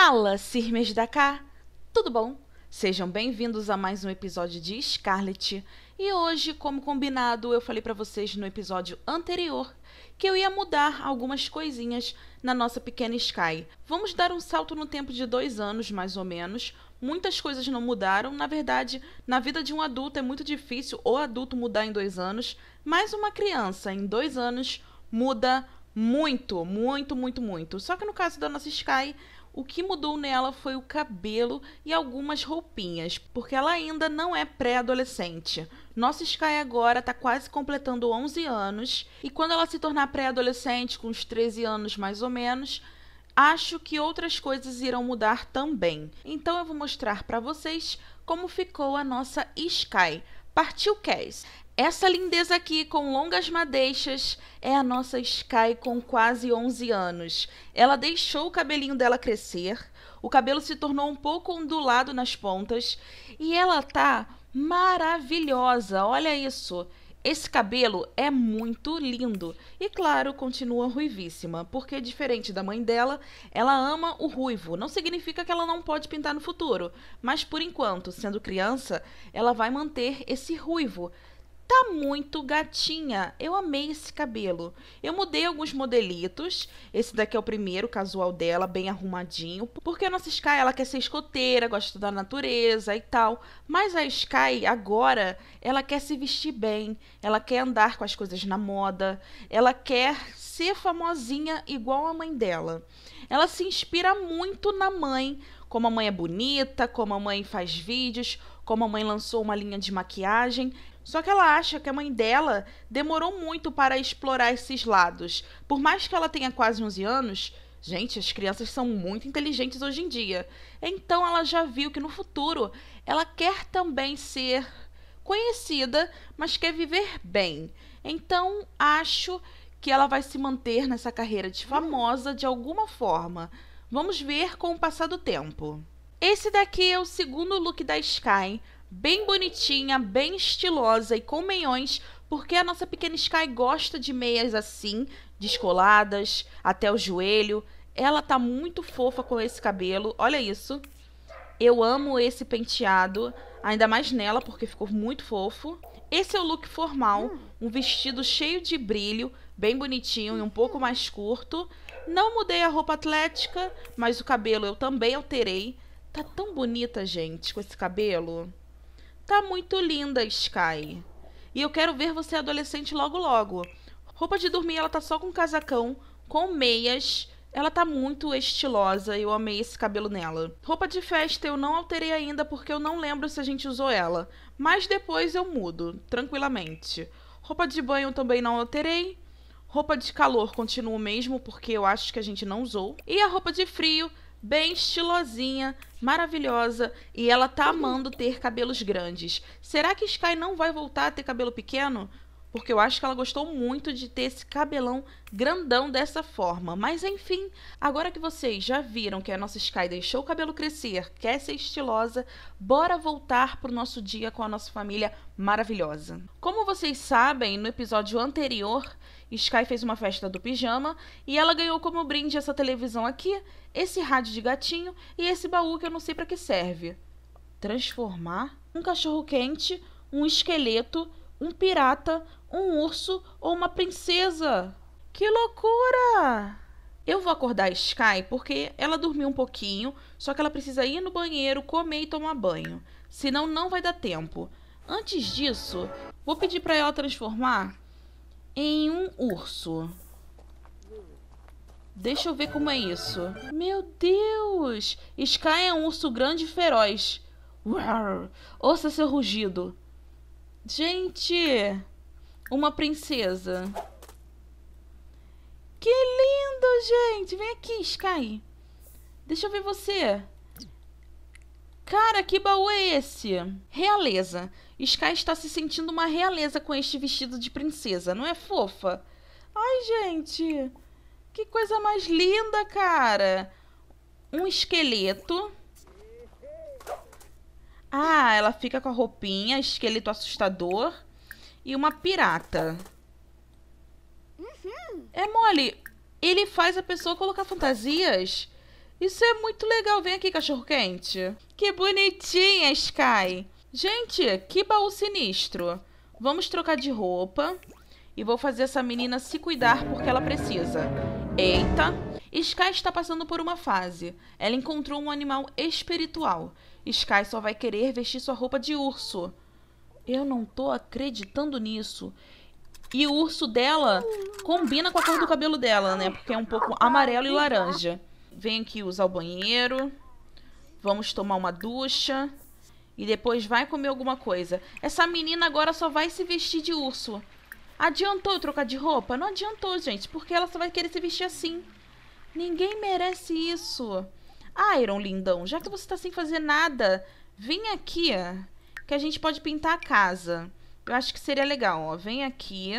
Fala, Sirmes da cá! Tudo bom? Sejam bem-vindos a mais um episódio de Scarlet. E hoje, como combinado, eu falei para vocês no episódio anterior que eu ia mudar algumas coisinhas na nossa pequena Sky. Vamos dar um salto no tempo de dois anos, mais ou menos. Muitas coisas não mudaram. Na verdade, na vida de um adulto é muito difícil o adulto mudar em dois anos, mas uma criança em dois anos muda muito, muito, muito, muito. Só que no caso da nossa Sky, o que mudou nela foi o cabelo e algumas roupinhas, porque ela ainda não é pré-adolescente. Nossa Sky agora está quase completando 11 anos, e quando ela se tornar pré-adolescente, com uns 13 anos mais ou menos, acho que outras coisas irão mudar também. Então eu vou mostrar para vocês como ficou a nossa Sky. Partiu Cass. Essa lindeza aqui, com longas madeixas, é a nossa Sky com quase 11 anos. Ela deixou o cabelinho dela crescer, o cabelo se tornou um pouco ondulado nas pontas e ela tá maravilhosa, olha isso. Esse cabelo é muito lindo e, claro, continua ruivíssima, porque, diferente da mãe dela, ela ama o ruivo. Não significa que ela não pode pintar no futuro, mas por enquanto, sendo criança, ela vai manter esse ruivo Tá muito gatinha. Eu amei esse cabelo. Eu mudei alguns modelitos. Esse daqui é o primeiro casual dela, bem arrumadinho. Porque a nossa Sky, ela quer ser escoteira, gosta da natureza e tal. Mas a Sky, agora, ela quer se vestir bem. Ela quer andar com as coisas na moda. Ela quer ser famosinha igual a mãe dela. Ela se inspira muito na mãe. Como a mãe é bonita, como a mãe faz vídeos, como a mãe lançou uma linha de maquiagem. Só que ela acha que a mãe dela demorou muito para explorar esses lados. Por mais que ela tenha quase 11 anos, gente, as crianças são muito inteligentes hoje em dia. Então ela já viu que no futuro ela quer também ser conhecida, mas quer viver bem. Então acho que ela vai se manter nessa carreira de famosa de alguma forma. Vamos ver com o passar do tempo. Esse daqui é o segundo look da Sky, bem bonitinha, bem estilosa e com meiões, porque a nossa pequena Sky gosta de meias assim, descoladas, até o joelho. Ela tá muito fofa com esse cabelo, olha isso. Eu amo esse penteado, ainda mais nela, porque ficou muito fofo. Esse é o look formal, hum. um vestido cheio de brilho, bem bonitinho e um pouco mais curto. Não mudei a roupa atlética, mas o cabelo eu também alterei. Tá tão bonita, gente, com esse cabelo. Tá muito linda, Sky. E eu quero ver você adolescente logo logo. Roupa de dormir, ela tá só com casacão, com meias. Ela tá muito estilosa, eu amei esse cabelo nela. Roupa de festa eu não alterei ainda porque eu não lembro se a gente usou ela, mas depois eu mudo, tranquilamente. Roupa de banho também não alterei. Roupa de calor continua o mesmo porque eu acho que a gente não usou. E a roupa de frio bem estilosinha, maravilhosa, e ela tá amando ter cabelos grandes. Será que Sky não vai voltar a ter cabelo pequeno? porque eu acho que ela gostou muito de ter esse cabelão grandão dessa forma. Mas enfim, agora que vocês já viram que a nossa Sky deixou o cabelo crescer, quer é ser estilosa, bora voltar pro nosso dia com a nossa família maravilhosa. Como vocês sabem, no episódio anterior, Sky fez uma festa do pijama e ela ganhou como brinde essa televisão aqui, esse rádio de gatinho e esse baú que eu não sei para que serve. Transformar um cachorro quente, um esqueleto, um pirata, um urso ou uma princesa. Que loucura! Eu vou acordar a Sky porque ela dormiu um pouquinho, só que ela precisa ir no banheiro, comer e tomar banho. Senão não vai dar tempo. Antes disso, vou pedir para ela transformar em um urso. Deixa eu ver como é isso. Meu Deus! Sky é um urso grande e feroz. uau Ouça seu rugido. Gente! uma princesa. Que lindo, gente! Vem aqui, Sky. Deixa eu ver você. Cara, que baú é esse? Realeza. Sky está se sentindo uma realeza com este vestido de princesa, não é fofa? Ai, gente. Que coisa mais linda, cara. Um esqueleto. Ah, ela fica com a roupinha, esqueleto assustador e uma pirata. Uhum. É mole. Ele faz a pessoa colocar fantasias. Isso é muito legal. Vem aqui, cachorro quente. Que bonitinha, Sky. Gente, que baú sinistro. Vamos trocar de roupa. E vou fazer essa menina se cuidar porque ela precisa. Eita. Sky está passando por uma fase. Ela encontrou um animal espiritual. Sky só vai querer vestir sua roupa de urso. Eu não tô acreditando nisso. E o urso dela combina com a cor do cabelo dela, né? Porque é um pouco amarelo e laranja. Vem aqui usar o banheiro. Vamos tomar uma ducha. E depois vai comer alguma coisa. Essa menina agora só vai se vestir de urso. Adiantou eu trocar de roupa? Não adiantou, gente. Porque ela só vai querer se vestir assim. Ninguém merece isso. Iron, lindão, já que você tá sem fazer nada, vem aqui que a gente pode pintar a casa. Eu acho que seria legal, ó. Vem aqui.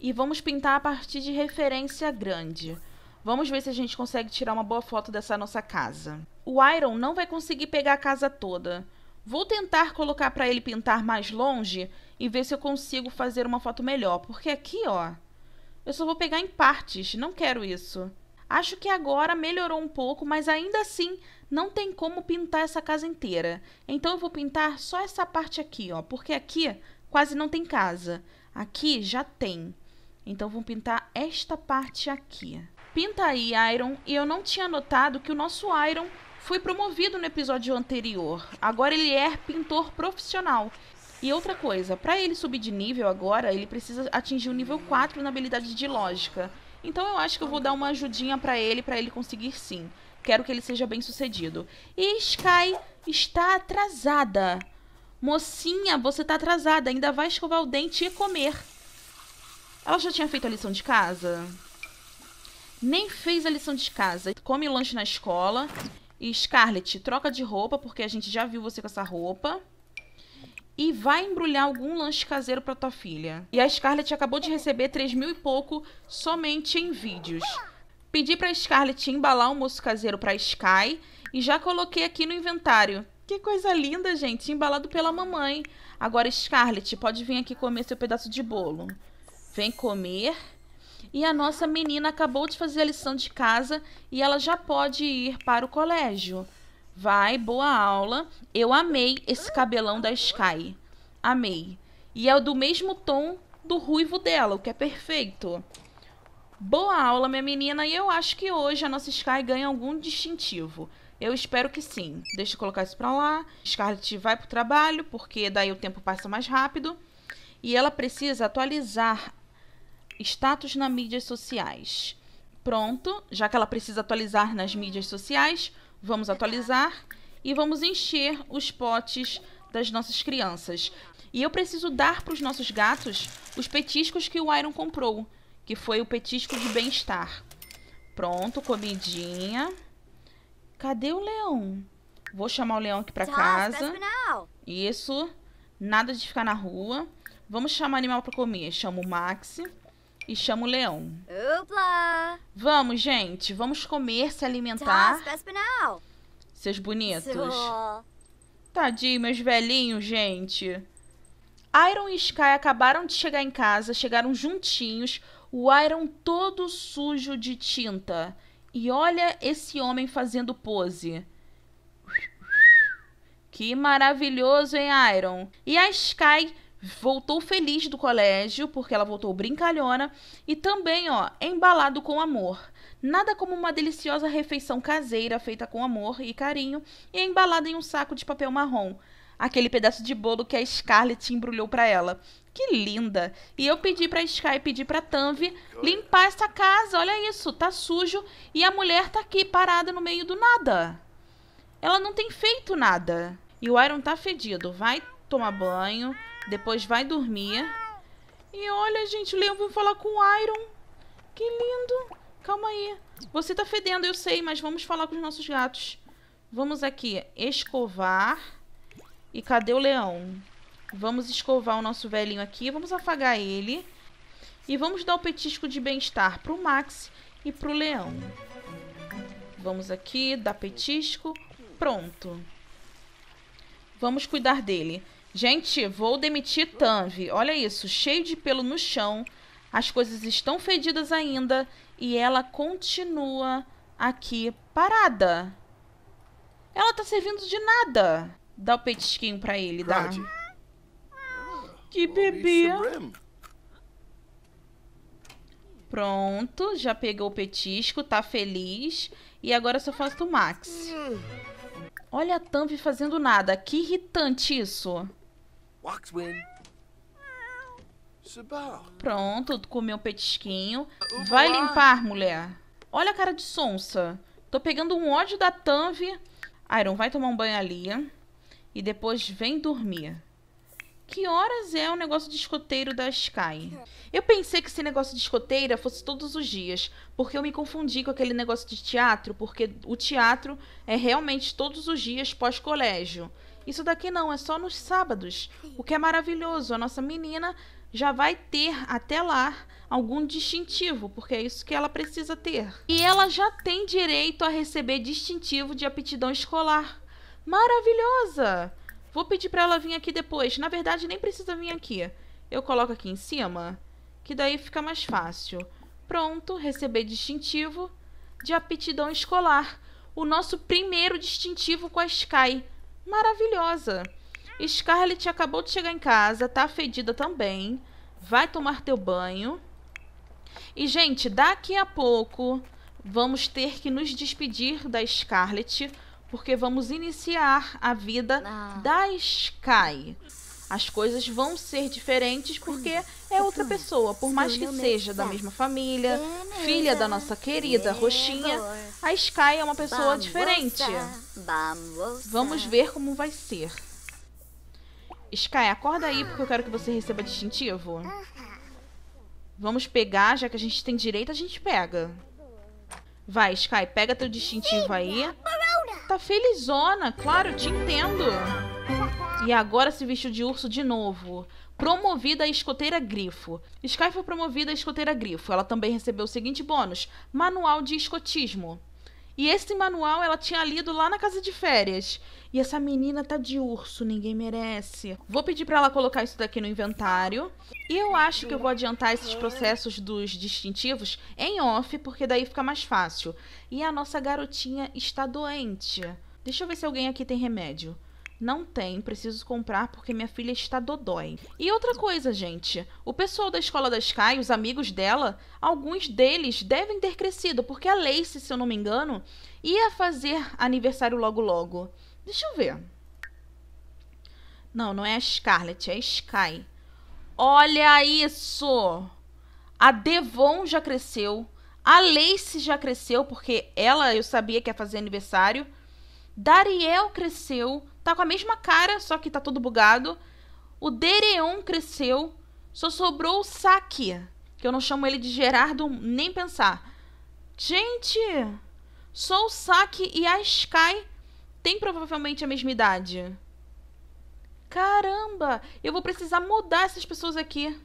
E vamos pintar a partir de referência grande. Vamos ver se a gente consegue tirar uma boa foto dessa nossa casa. O Iron não vai conseguir pegar a casa toda. Vou tentar colocar para ele pintar mais longe e ver se eu consigo fazer uma foto melhor. Porque aqui, ó, eu só vou pegar em partes. Não quero isso. Acho que agora melhorou um pouco, mas ainda assim não tem como pintar essa casa inteira. Então eu vou pintar só essa parte aqui, ó, porque aqui quase não tem casa. Aqui já tem. Então vou pintar esta parte aqui. Pinta aí, Iron, e eu não tinha notado que o nosso Iron foi promovido no episódio anterior. Agora ele é pintor profissional. E outra coisa, para ele subir de nível agora, ele precisa atingir o nível 4 na habilidade de lógica. Então eu acho que eu vou dar uma ajudinha para ele, para ele conseguir sim. Quero que ele seja bem sucedido. E Sky está atrasada. Mocinha, você está atrasada. Ainda vai escovar o dente e comer. Ela já tinha feito a lição de casa? Nem fez a lição de casa. Come o lanche na escola. E Scarlett, troca de roupa, porque a gente já viu você com essa roupa e vai embrulhar algum lanche caseiro para tua filha. E a Scarlett acabou de receber 3 mil e pouco somente em vídeos. Pedi para Scarlett embalar moço caseiro para Sky e já coloquei aqui no inventário. Que coisa linda, gente, embalado pela mamãe. Agora, Scarlett, pode vir aqui comer seu pedaço de bolo. Vem comer. E a nossa menina acabou de fazer a lição de casa e ela já pode ir para o colégio. Vai, boa aula. Eu amei esse cabelão da Sky. Amei. E é do mesmo tom do ruivo dela, o que é perfeito. Boa aula, minha menina. E eu acho que hoje a nossa Sky ganha algum distintivo. Eu espero que sim. Deixa eu colocar isso pra lá. Scarlett vai pro trabalho, porque daí o tempo passa mais rápido. E ela precisa atualizar status nas mídias sociais. Pronto, já que ela precisa atualizar nas mídias sociais, Vamos atualizar e vamos encher os potes das nossas crianças. E eu preciso dar para os nossos gatos os petiscos que o Iron comprou, que foi o petisco de bem-estar. Pronto, comidinha. Cadê o leão? Vou chamar o leão aqui para casa. Isso. Nada de ficar na rua. Vamos chamar o animal para comer. Chamo o Maxi e chama o leão. Vamos, gente, vamos comer, se alimentar. Seus bonitos. Tadinho, meus velhinhos, gente. Iron e Sky acabaram de chegar em casa, chegaram juntinhos, o Iron todo sujo de tinta. E olha esse homem fazendo pose. Que maravilhoso, hein, Iron? E a Sky voltou feliz do colégio, porque ela voltou brincalhona, e também, ó, embalado com amor. Nada como uma deliciosa refeição caseira feita com amor e carinho e embalada em um saco de papel marrom. Aquele pedaço de bolo que a Scarlett embrulhou para ela. Que linda! E eu pedi pra Sky pedir pra Tanvi limpar essa casa. Olha isso, tá sujo e a mulher tá aqui parada no meio do nada. Ela não tem feito nada. E o Iron tá fedido. Vai toma banho, depois vai dormir. E olha, gente, o Leão veio falar com o Iron. Que lindo. Calma aí. Você tá fedendo, eu sei, mas vamos falar com os nossos gatos. Vamos aqui escovar. E cadê o leão? Vamos escovar o nosso velhinho aqui. Vamos afagar ele. E vamos dar o petisco de bem-estar pro Max e pro leão. Vamos aqui, dar petisco. Pronto. Vamos cuidar dele. Gente, vou demitir Tanvi. Olha isso, cheio de pelo no chão. As coisas estão fedidas ainda e ela continua aqui parada. Ela tá servindo de nada. Dá o petisquinho pra ele, dá. Que bebê. Pronto, já pegou o petisco, tá feliz. E agora só falta o Max. Hum. Olha a Tanvi fazendo nada. Que irritante isso. Pronto, comeu um petisquinho. Vai limpar, mulher. Olha a cara de sonsa. Tô pegando um ódio da Tanv. Iron, vai tomar um banho ali. E depois vem dormir. Que horas é o negócio de escoteiro da Sky? Eu pensei que esse negócio de escoteira fosse todos os dias, porque eu me confundi com aquele negócio de teatro, porque o teatro é realmente todos os dias pós-colégio. Isso daqui não, é só nos sábados. O que é maravilhoso, a nossa menina já vai ter até lá algum distintivo, porque é isso que ela precisa ter. E ela já tem direito a receber distintivo de aptidão escolar. Maravilhosa! Vou pedir para ela vir aqui depois. Na verdade, nem precisa vir aqui. Eu coloco aqui em cima, que daí fica mais fácil. Pronto, receber distintivo de aptidão escolar. O nosso primeiro distintivo com a Sky maravilhosa. Scarlett acabou de chegar em casa, tá fedida também. Vai tomar teu banho. E, gente, daqui a pouco vamos ter que nos despedir da Scarlett, porque vamos iniciar a vida Não. Ah. da Sky. As coisas vão ser diferentes porque é outra pessoa, por mais que seja da mesma família, é, filha da né? nossa querida é, Roxinha, a Sky é uma pessoa diferente. Vamos ver como vai ser. Sky, acorda aí, porque eu quero que você receba distintivo. Vamos pegar, já que a gente tem direito, a gente pega. Vai, Sky, pega teu distintivo aí. Tá felizona, claro, te entendo. E agora se vestiu de urso de novo. Promovida a escoteira Grifo. Sky foi promovida a escoteira Grifo. Ela também recebeu o seguinte bônus: Manual de Escotismo. E esse manual ela tinha lido lá na casa de férias. E essa menina tá de urso, ninguém merece. Vou pedir para ela colocar isso daqui no inventário. E eu acho que eu vou adiantar esses processos dos distintivos em off, porque daí fica mais fácil. E a nossa garotinha está doente. Deixa eu ver se alguém aqui tem remédio. Não tem, preciso comprar porque minha filha está dodói. E outra coisa, gente, o pessoal da escola da Sky, os amigos dela, alguns deles devem ter crescido, porque a Lacey, se eu não me engano, ia fazer aniversário logo logo. Deixa eu ver. Não, não é a Scarlett, é a Sky. Olha isso! A Devon já cresceu, a Lacey já cresceu, porque ela eu sabia que ia fazer aniversário. Dariel cresceu, tá com a mesma cara, só que tá todo bugado. O Dereon cresceu, só sobrou o Saque, que eu não chamo ele de Gerardo nem pensar. Gente, só o Saque e a Sky têm provavelmente a mesma idade. Caramba, eu vou precisar mudar essas pessoas aqui.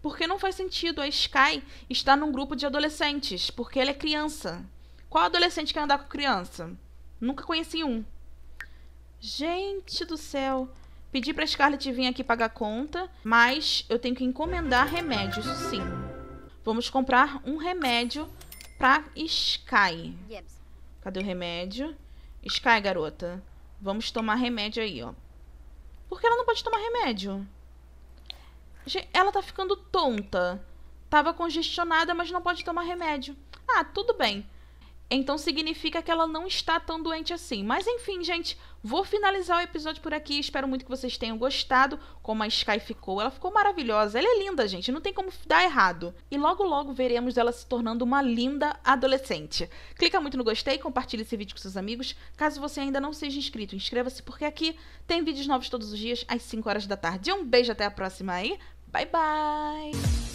Porque não faz sentido a Sky estar num grupo de adolescentes, porque ela é criança. Qual adolescente quer andar com criança? Nunca conheci um. Gente do céu. Pedi pra Scarlett vir aqui pagar conta, mas eu tenho que encomendar remédio, isso sim. Vamos comprar um remédio pra Sky. Cadê o remédio? Sky, garota. Vamos tomar remédio aí, ó. Por que ela não pode tomar remédio? Ela tá ficando tonta. Tava congestionada, mas não pode tomar remédio. Ah, tudo bem. Então significa que ela não está tão doente assim. Mas enfim, gente, vou finalizar o episódio por aqui. Espero muito que vocês tenham gostado como a Sky ficou. Ela ficou maravilhosa. Ela é linda, gente. Não tem como dar errado. E logo logo veremos ela se tornando uma linda adolescente. Clica muito no gostei, compartilhe esse vídeo com seus amigos. Caso você ainda não seja inscrito, inscreva-se porque aqui tem vídeos novos todos os dias às 5 horas da tarde. Um beijo até a próxima aí. Bye bye.